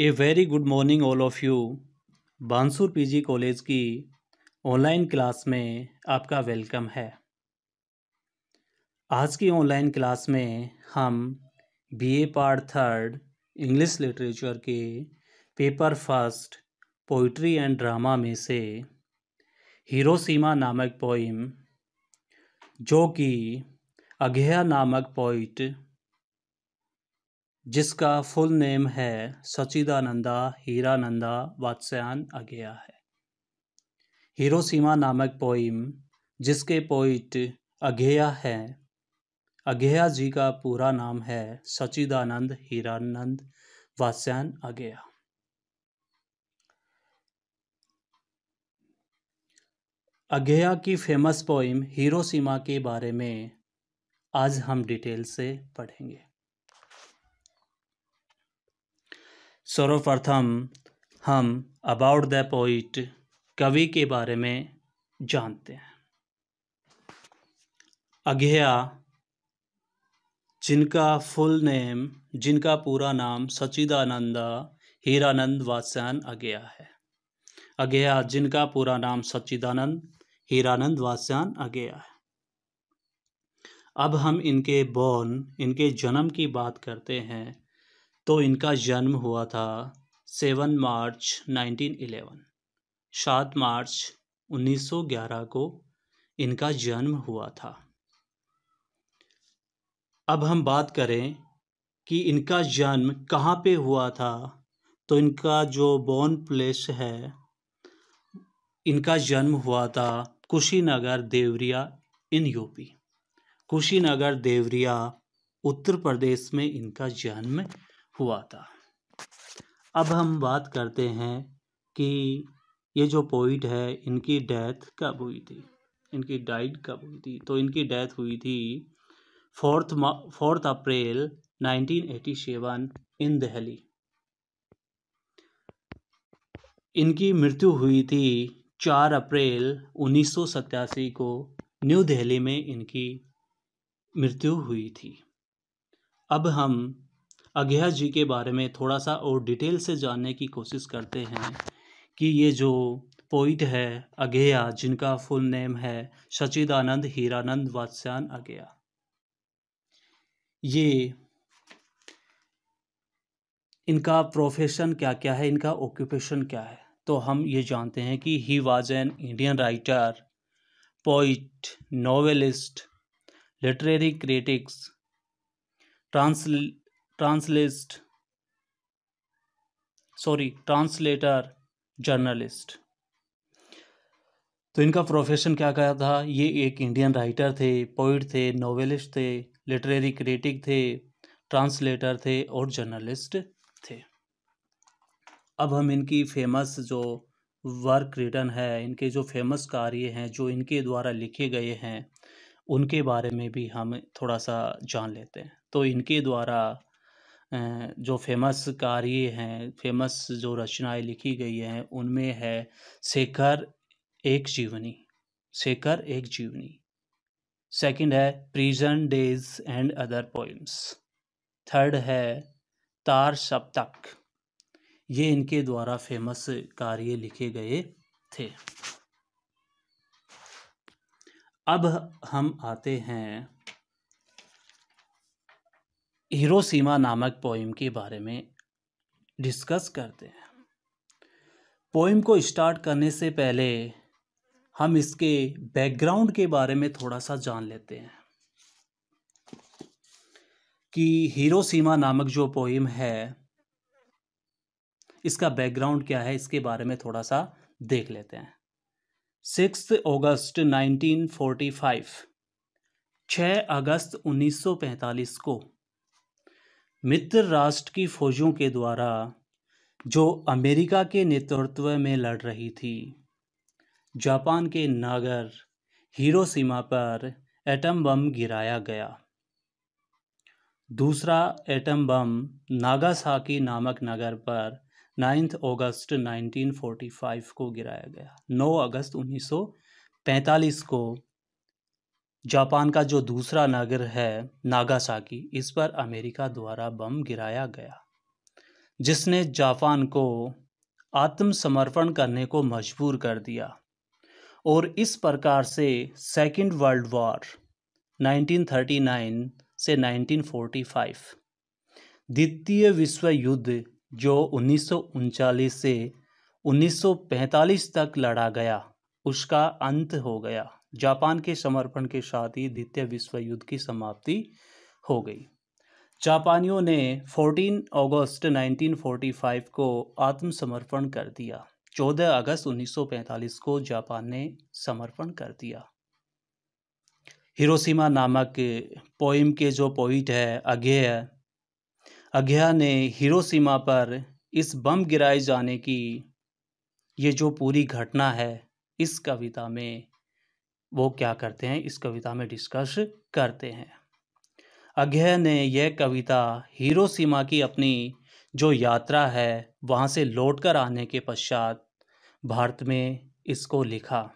A very good morning all of you Bansur PG college की online class में आपका welcome है आज की ऑनलाइन क्लास में हम BA part third English literature के paper first poetry and drama में से हीरोसीमा नामक पोइम जो कि अघेया नामक पोइट जिसका फुल नेम है सचिदानंदा हीरानंदा वात्स्यान अगया है हीरोसीमा नामक पोइम जिसके पोइट अघेया हैं अघेया जी का पूरा नाम है सचिदानंद हीरानंद वात्स्यान अगेया अघेया की फेमस पोइम हीरोसीमा के बारे में आज हम डिटेल से पढ़ेंगे सर्वप्रथम हम अबाउट द पोइट कवि के बारे में जानते हैं अघेया जिनका फुल नेम जिनका पूरा नाम सचिदानंदा हीरानंद वासन अघेया है अघेया जिनका पूरा नाम सच्चिदानंद हीरानंद वास्यान अगया है अब हम इनके बॉर्न इनके जन्म की बात करते हैं तो इनका जन्म हुआ था सेवन मार्च नाइनटीन इलेवन सात मार्च उन्नीस सौ ग्यारह को इनका जन्म हुआ था अब हम बात करें कि इनका जन्म कहाँ पे हुआ था तो इनका जो बॉर्न प्लेस है इनका जन्म हुआ था कुशीनगर देवरिया इन यूपी कुशीनगर देवरिया उत्तर प्रदेश में इनका जन्म हुआ था अब हम बात करते हैं कि ये जो पोइट है इनकी डेथ कब हुई थी इनकी डाइट कब हुई थी तो इनकी डेथ हुई थी fourth fourth April 1987 in Delhi इनकी मृत्यु हुई थी चार अप्रैल उन्नीस को न्यू दिल्ली में इनकी मृत्यु हुई थी अब हम अज्ञा जी के बारे में थोड़ा सा और डिटेल से जानने की कोशिश करते हैं कि ये जो पोइट है अज्ञा जिनका फुल नेम है सचिदानंद हीरानंद वात्स्यान अज्ञा ये इनका प्रोफेशन क्या क्या है इनका ऑक्यूपेशन क्या है तो हम ये जानते हैं कि he was an Indian writer poet novelist literary critics translate translator sorry translator journalist तो इनका प्रोफेशन क्या कहा था ये एक इंडियन राइटर थे पोइट थे नॉवेलिस्ट थे लिटरेरी क्रिटिक थे ट्रांसलेटर थे और जर्नलिस्ट थे अब हम इनकी फेमस जो वर्क रिटर्न है इनके जो फेमस कार्य हैं जो इनके द्वारा लिखे गए हैं उनके बारे में भी हम थोड़ा सा जान लेते हैं तो इनके द्वारा जो फेमस कार्य हैं फेमस जो रचनाएं लिखी गई हैं उनमें है शेखर एक जीवनी शेखर एक जीवनी सेकंड है prison days and other poems third है तार सप्तक ये इनके द्वारा फेमस कार्य लिखे गए थे अब हम आते हैं हिरोसीमा नामक पोइम के बारे में डिस्कस करते हैं पोइम को स्टार्ट करने से पहले हम इसके बैकग्राउंड के बारे में थोड़ा सा जान लेते हैं कि हीरोसीमा नामक जो पोइम है इसका बैकग्राउंड क्या है इसके बारे में थोड़ा सा देख लेते हैं सिक्स अगस्त 1945 छः अगस्त 1945 को मित्र राष्ट्र की फौजों के द्वारा जो अमेरिका के नेतृत्व में लड़ रही थी जापान के नागर हिरोशिमा पर एटम बम गिराया गया दूसरा एटम बम नागासाकी नामक नगर पर 9 अगस्त 1945 को गिराया गया 9 अगस्त 1945 को जापान का जो दूसरा नगर है नागासाकी इस पर अमेरिका द्वारा बम गिराया गया जिसने जापान को आत्मसमर्पण करने को मजबूर कर दिया और इस प्रकार से सेकेंड वर्ल्ड वॉर 1939 से 1945 द्वितीय विश्व युद्ध जो उन्नीस से 1945 तक लड़ा गया उसका अंत हो गया जापान के समर्पण के साथ ही द्वितीय विश्व युद्ध की समाप्ति हो गई जापानियों ने 14 अगस्त 1945 को आत्मसमर्पण कर दिया 14 अगस्त 1945 को जापान ने समर्पण कर दिया हिरोशिमा नामक पोइम के जो पोइट है अज्ञेय अज्ञेय ने हिरोशिमा पर इस बम गिराए जाने की ये जो पूरी घटना है इस कविता में वो क्या करते हैं इस कविता में डिस्कस करते हैं अज्ञ ने यह कविता हीरो सीमा की अपनी जो यात्रा है वहाँ से लौटकर आने के पश्चात भारत में इसको लिखा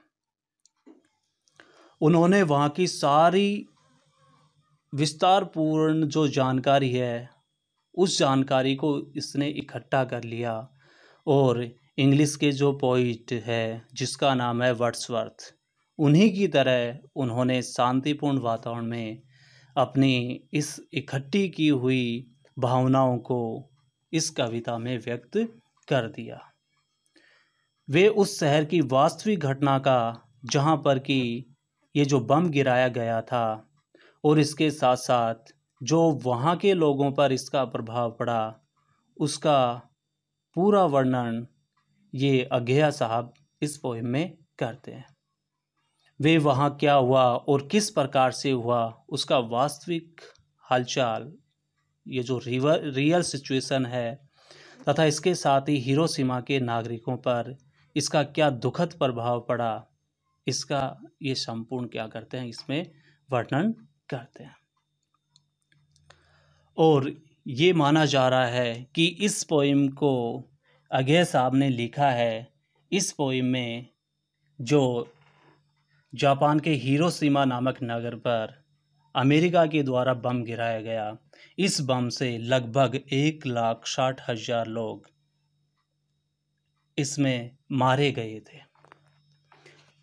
उन्होंने वहाँ की सारी विस्तारपूर्ण जो जानकारी है उस जानकारी को इसने इकट्ठा कर लिया और इंग्लिश के जो पोइट है जिसका नाम है वर्ड्सवर्थ उन्हीं की तरह उन्होंने शांतिपूर्ण वातावरण में अपनी इस इकट्ठी की हुई भावनाओं को इस कविता में व्यक्त कर दिया वे उस शहर की वास्तविक घटना का जहाँ पर कि ये जो बम गिराया गया था और इसके साथ साथ जो वहाँ के लोगों पर इसका प्रभाव पड़ा उसका पूरा वर्णन ये अघेया साहब इस पोइम में करते हैं वे वहाँ क्या हुआ और किस प्रकार से हुआ उसका वास्तविक हालचाल ये जो रिवर रियल सिचुएशन है तथा इसके साथ ही हीरो सीमा के नागरिकों पर इसका क्या दुखद प्रभाव पड़ा इसका ये संपूर्ण क्या करते हैं इसमें वर्णन करते हैं और ये माना जा रहा है कि इस पोइम को अगे साहब ने लिखा है इस पोइम में जो जापान के हीरोसीमा नामक नगर पर अमेरिका के द्वारा बम गिराया गया इस बम से लगभग एक लाख साठ हजार लोग इसमें मारे गए थे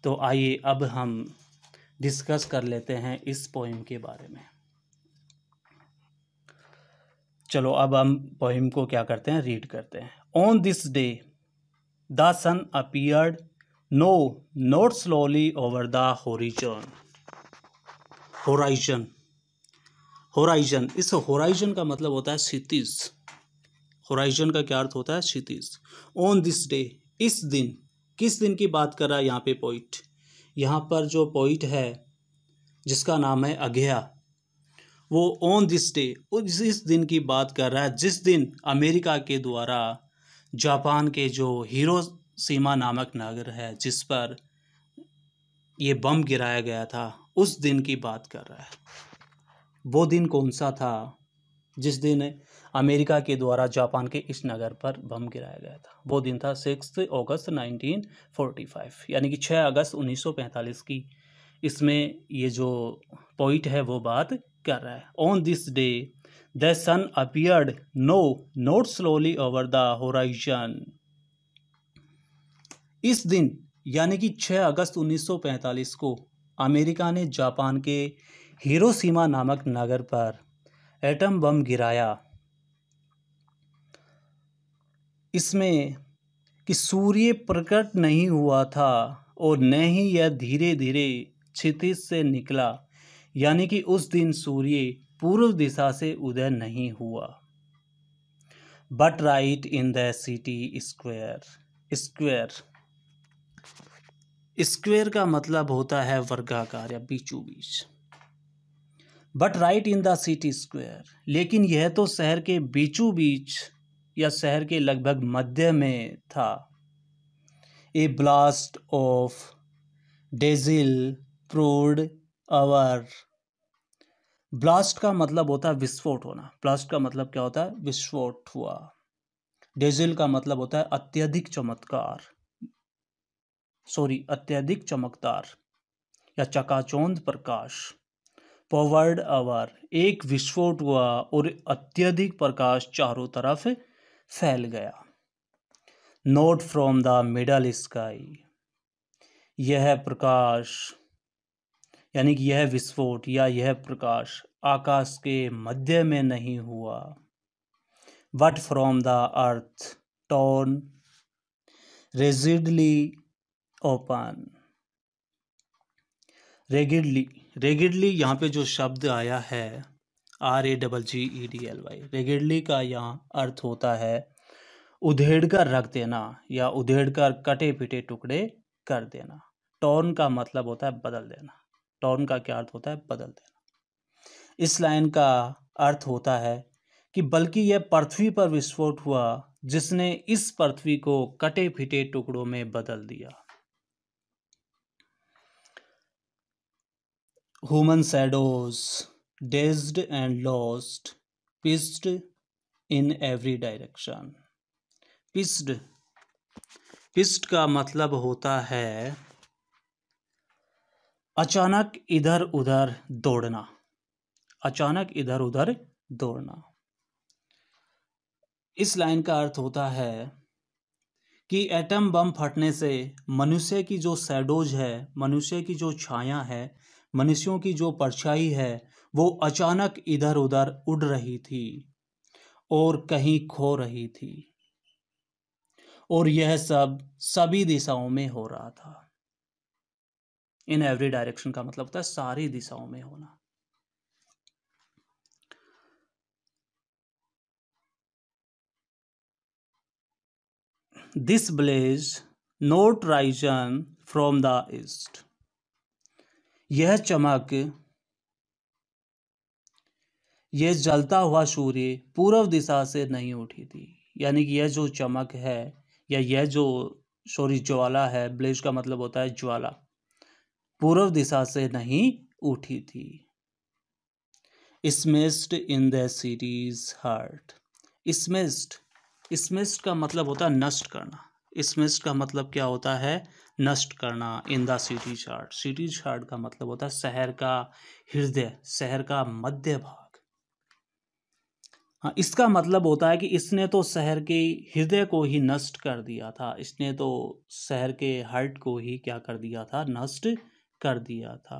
तो आइए अब हम डिस्कस कर लेते हैं इस पोइम के बारे में चलो अब हम पोइम को क्या करते हैं रीड करते हैं on this day the sun appeared no not slowly over the horizon horizon horizon इस होराइजन का मतलब होता है क्षितिज होराइजन का क्या अर्थ होता है क्षितिज ऑन दिस डे इस दिन किस दिन की बात कर रहा है यहाँ पे पॉइंट यहाँ पर जो पॉइंट है जिसका नाम है अघया वो ऑन दिस डे इस दिन की बात कर रहा है जिस दिन अमेरिका के द्वारा जापान के जो हीरो सीमा नामक नगर है जिस पर ये बम गिराया गया था उस दिन की बात कर रहा है वो दिन कौन सा था जिस दिन अमेरिका के द्वारा जापान के इस नगर पर बम गिराया गया था वो दिन था सिक्स अगस्त 1945 यानी कि 6 अगस्त 1945 की इसमें ये जो पॉइंट है वो बात कर रहा है on this day the sun appeared no not slowly over the horizon इस दिन यानी कि 6 अगस्त 1945 को अमेरिका ने जापान के हिरोशिमा नामक नगर पर एटम बम गिराया इसमें कि सूर्य प्रकट नहीं हुआ था और न ही यह धीरे धीरे क्षितिज से निकला यानी कि उस दिन सूर्य पूर्व दिशा से उदय नहीं हुआ but right in the city square square square का मतलब होता है वर्गाकार या बीचू बीच but right in the city लेकिन यह तो शहर के बीचों बीच या शहर के लगभग मध्य में था ए ब्लास्ट ऑफ डेजिल प्रोड अवर ब्लास्ट का मतलब होता है विस्फोट होना ब्लास्ट का मतलब क्या होता है विस्फोट हुआ डेजिल का मतलब होता है अत्यधिक चमत्कार सॉरी अत्यधिक चमकदार या चकाचौंध प्रकाश पवर्ड आवर एक विस्फोट हुआ और अत्यधिक प्रकाश चारों तरफ फैल गया not from the middle sky यह प्रकाश यानी कि यह विस्फोट या यह प्रकाश आकाश के मध्य में नहीं हुआ but from the earth torn rigidly open rigidly rigidly यहाँ पे जो शब्द आया है R A double G E D L Y rigidly का यहाँ अर्थ होता है उधेड़ कर रख देना या उधेड़ कर कटे पिटे टुकड़े कर देना टॉर्न का मतलब होता है बदल देना टॉर्न का क्या अर्थ होता है बदल देना इस लाइन का अर्थ होता है कि बल्कि यह पृथ्वी पर विस्फोट हुआ जिसने इस पृथ्वी को कटे फिटे टुकड़ों में बदल दिया human shadows dazed and lost pissed in every direction pissed pissed का मतलब होता है अचानक इधर उधर दौड़ना अचानक इधर उधर दौड़ना इस लाइन का अर्थ होता है कि एटम बम फटने से मनुष्य की जो सैडोज है मनुष्य की जो छाया है मनुष्यों की जो परछाई है वो अचानक इधर उधर उड़ रही थी और कहीं खो रही थी और यह सब सभी दिशाओं में हो रहा था इन एवरी डायरेक्शन का मतलब होता है सारी दिशाओं में होना this blaze not risen from the east यह चमक यह जलता हुआ सूर्य पूर्व दिशा से नहीं उठी थी यानी कि यह जो चमक है या यह जो सॉरी ज्वाला है ब्लेज का मतलब होता है ज्वाला पूर्व दिशा से नहीं उठी थी smashed in the city's heart smashed smashed का मतलब होता है नष्ट करना इसमिस्ड का मतलब क्या होता है नष्ट करना in the city chart city chart का मतलब होता है शहर का हृदय शहर का मध्य भाग हाँ इसका मतलब होता है कि इसने तो शहर के हृदय को ही नष्ट कर दिया था इसने तो शहर के हार्ट को ही क्या कर दिया था नष्ट कर दिया था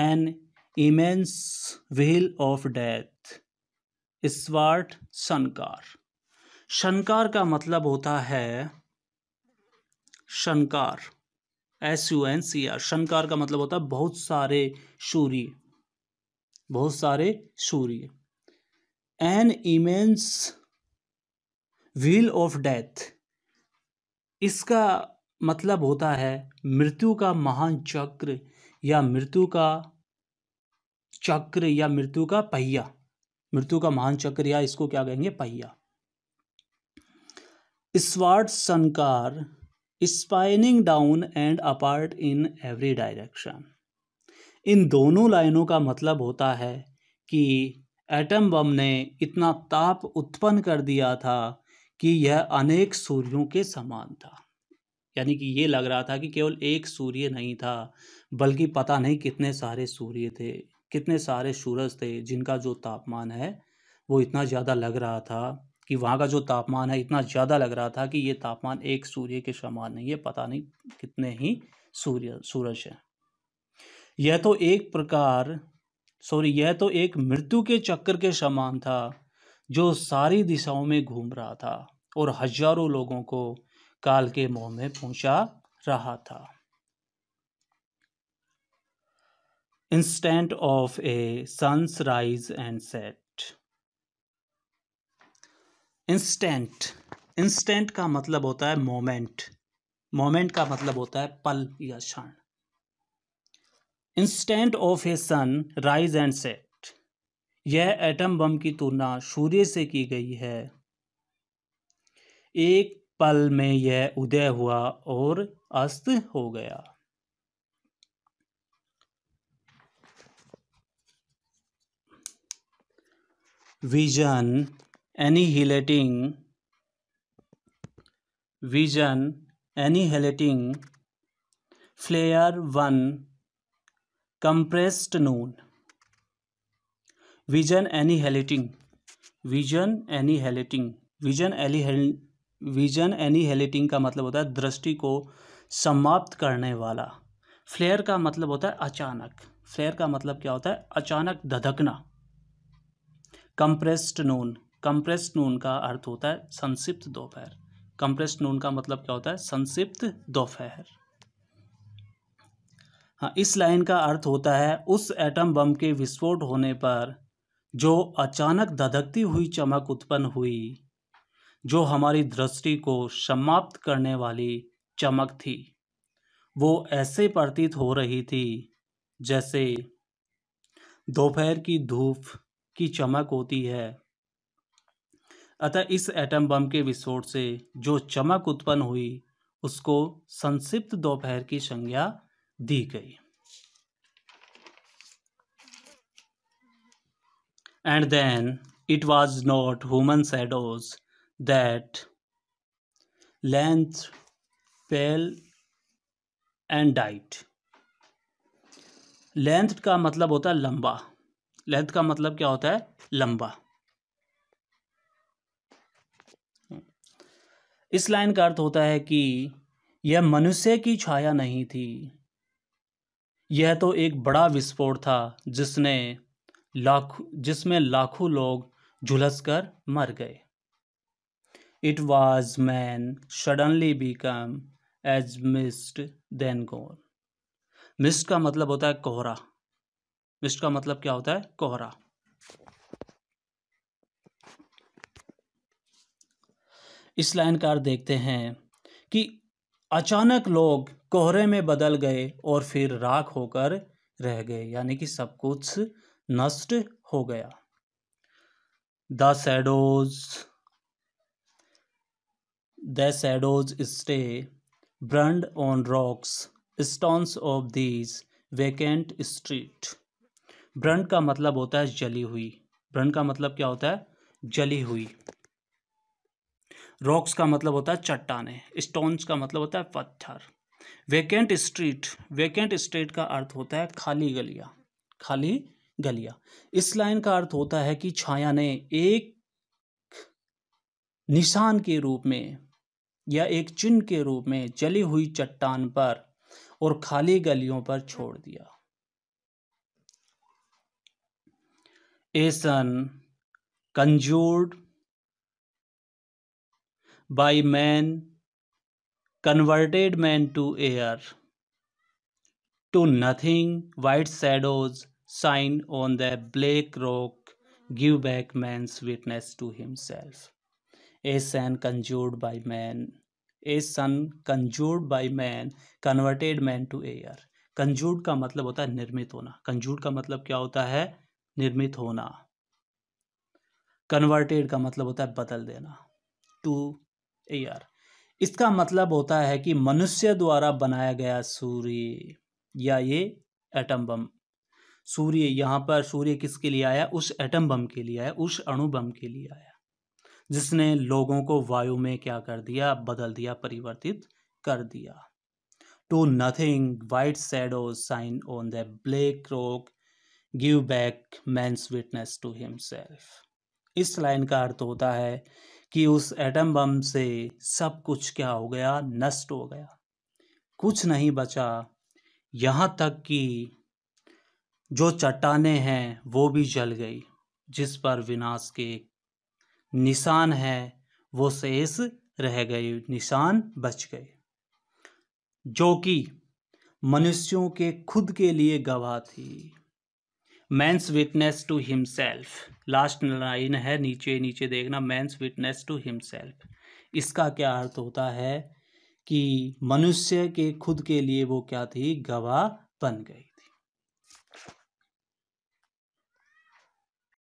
an immense wheel of death swart सनकार शनकार का मतलब होता है शनकार S U N C R शनकार का मतलब होता है बहुत सारे सूर्य बहुत सारे सूर्य an immense wheel of death इसका मतलब होता है मृत्यु का महान चक्र या मृत्यु का चक्र या मृत्यु का पहिया मृत्यु का महान चक्र या इसको क्या कहेंगे पहिया स्वार्ट सनकार spinning down and apart in every direction इन दोनों लाइनों का मतलब होता है कि एटम बम ने इतना ताप उत्पन्न कर दिया था कि यह अनेक सूर्यों के समान था यानी कि ये लग रहा था कि केवल एक सूर्य नहीं था बल्कि पता नहीं कितने सारे सूर्य थे कितने सारे सूरज थे जिनका जो तापमान है वो इतना ज़्यादा लग रहा था कि वहाँ का जो तापमान है इतना ज़्यादा लग रहा था कि ये तापमान एक सूर्य के समान नहीं है पता नहीं कितने ही सूर्य सूरज है यह तो एक प्रकार सॉरी यह तो एक मृत्यु के चक्कर के समान था जो सारी दिशाओं में घूम रहा था और हजारों लोगों को काल के मोह में पहुंचा रहा था instant of a suns rise and set instant instant का मतलब होता है मोमेंट मोमेंट का मतलब होता है पल या क्षण instant of a sun rise and set यह एटम बम की तुलना सूर्य से की गई है एक पल में यह उदय हुआ और अस्त हो गया vision annihilating vision annihilating flare one compressed noon vision annihilating vision annihilating vision vision annihilating का मतलब होता है दृष्टि को समाप्त करने वाला फ्लेयर का मतलब होता है अचानक फ्लेयर का मतलब क्या होता है अचानक धधकना कंप्रेस्ड नून कंप्रेस नून का अर्थ होता है संक्षिप्त दोपहर कंप्रेस नून का मतलब क्या होता है संक्षिप्त दोपहर हाँ इस लाइन का अर्थ होता है उस एटम बम के विस्फोट होने पर जो अचानक धधकती हुई चमक उत्पन्न हुई जो हमारी दृष्टि को समाप्त करने वाली चमक थी वो ऐसे प्रतीत हो रही थी जैसे दोपहर की धूप की चमक होती है अतः इस एटम बम के विस्फोट से जो चमक उत्पन्न हुई उसको संक्षिप्त दोपहर की संज्ञा दी गई and then it was not human shadows that length pale and died length का मतलब होता है लंबा लेंथ का मतलब क्या होता है लंबा इस लाइन का अर्थ होता है कि यह मनुष्य की छाया नहीं थी यह तो एक बड़ा विस्फोट था जिसने लाख जिसमें लाखों लोग झुलस कर मर गए it was man suddenly become as missed then gone mist का मतलब होता है कोहरा मिस्ट का मतलब क्या होता है कोहरा इस लाइन का अर्थ देखते हैं कि अचानक लोग कोहरे में बदल गए और फिर राख होकर रह गए यानी कि सब कुछ नष्ट हो गया the shadows the shadows stay burned on rocks stones of these vacant street burned का मतलब होता है जली हुई ब्रंड का मतलब क्या होता है जली हुई रॉक्स का मतलब होता है चट्टाने स्टोन्स का मतलब होता है पत्थर वेकेंट स्ट्रीट वेकेंट स्ट्रीट का अर्थ होता है खाली गलिया खाली गलिया इस लाइन का अर्थ होता है कि छाया ने एक निशान के रूप में या एक चिन्ह के रूप में जली हुई चट्टान पर और खाली गलियों पर छोड़ दिया एसन कंजूर्ड by man converted man to air to nothing white shadows shine on the black rock give back man's witness to himself a sun conjured by man a sun conjured by man converted man to air कंजूड का मतलब होता है निर्मित होना कंजूड का मतलब क्या होता है निर्मित होना कन्वर्टेड का मतलब होता है बदल देना टू एयर इसका मतलब होता है कि मनुष्य द्वारा बनाया गया सूर्य या ये एटम बम सूर्य यहाँ पर सूर्य किसके लिए आया उस एटम बम के लिए आया उस अणु बम के लिए आया जिसने लोगों को वायु में क्या कर दिया बदल दिया परिवर्तित कर दिया to nothing white shadow shine on the black rock give back man witness to himself इस लाइन का अर्थ होता है कि उस एटम बम से सब कुछ क्या हो गया नष्ट हो गया कुछ नहीं बचा यहाँ तक कि जो चट्टाने हैं वो भी जल गई जिस पर विनाश के निशान है वो शेष रह गए निशान बच गए जो कि मनुष्यों के खुद के लिए गवाह थी man's witness to himself last line है नीचे नीचे देखना मैंस विटनेस टू हिमसेल्फ इसका क्या अर्थ होता है कि मनुष्य के खुद के लिए वो क्या थी गवाह बन गई